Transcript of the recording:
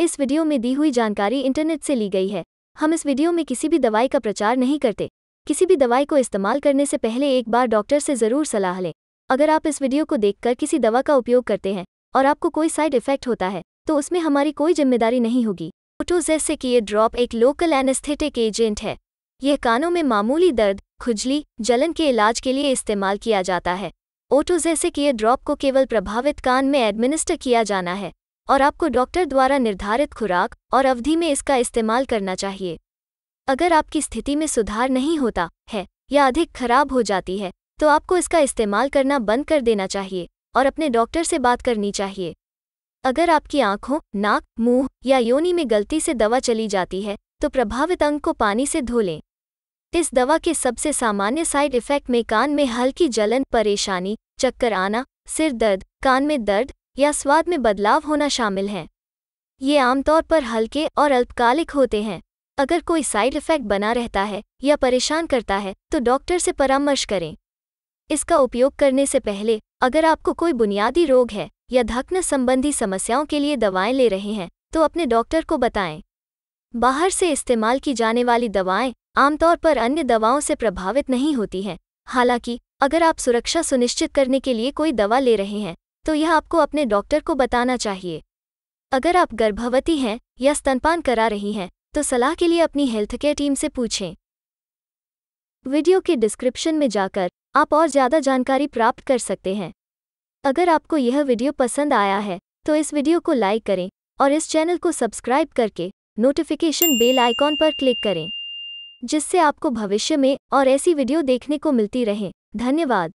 इस वीडियो में दी हुई जानकारी इंटरनेट से ली गई है हम इस वीडियो में किसी भी दवाई का प्रचार नहीं करते किसी भी दवाई को इस्तेमाल करने से पहले एक बार डॉक्टर से ज़रूर सलाह लें अगर आप इस वीडियो को देखकर किसी दवा का उपयोग करते हैं और आपको कोई साइड इफेक्ट होता है तो उसमें हमारी कोई जिम्मेदारी नहीं होगी ओटोजेस से कि ये ड्रॉप एक लोकल एनेस्थेटिक एजेंट है यह कानों में मामूली दर्द खुजली जलन के इलाज के लिए इस्तेमाल किया जाता है ओटोजेसे जैसे कि ड्रॉप को केवल प्रभावित कान में एडमिनिस्टर किया जाना है और आपको डॉक्टर द्वारा निर्धारित खुराक और अवधि में इसका इस्तेमाल करना चाहिए अगर आपकी स्थिति में सुधार नहीं होता है या अधिक खराब हो जाती है तो आपको इसका इस्तेमाल करना बंद कर देना चाहिए और अपने डॉक्टर से बात करनी चाहिए अगर आपकी आंखों नाक मुंह या योनि में गलती से दवा चली जाती है तो प्रभावित अंग को पानी से धो लें इस दवा के सबसे सामान्य साइड इफेक्ट में कान में हल्की जलन परेशानी चक्कर आना सिर दर्द कान में दर्द या स्वाद में बदलाव होना शामिल हैं ये आमतौर पर हल्के और अल्पकालिक होते हैं अगर कोई साइड इफ़ेक्ट बना रहता है या परेशान करता है तो डॉक्टर से परामर्श करें इसका उपयोग करने से पहले अगर आपको कोई बुनियादी रोग है या धक्न संबंधी समस्याओं के लिए दवाएं ले रहे हैं तो अपने डॉक्टर को बताएं बाहर से इस्तेमाल की जाने वाली दवाएं आमतौर पर अन्य दवाओं से प्रभावित नहीं होती हैं हालांकि अगर आप सुरक्षा सुनिश्चित करने के लिए कोई दवा ले रहे हैं तो यह आपको अपने डॉक्टर को बताना चाहिए अगर आप गर्भवती हैं या स्तनपान करा रही हैं तो सलाह के लिए अपनी हेल्थ केयर टीम से पूछें वीडियो के डिस्क्रिप्शन में जाकर आप और ज़्यादा जानकारी प्राप्त कर सकते हैं अगर आपको यह वीडियो पसंद आया है तो इस वीडियो को लाइक करें और इस चैनल को सब्सक्राइब करके नोटिफिकेशन बेल आइकॉन पर क्लिक करें जिससे आपको भविष्य में और ऐसी वीडियो देखने को मिलती रहें धन्यवाद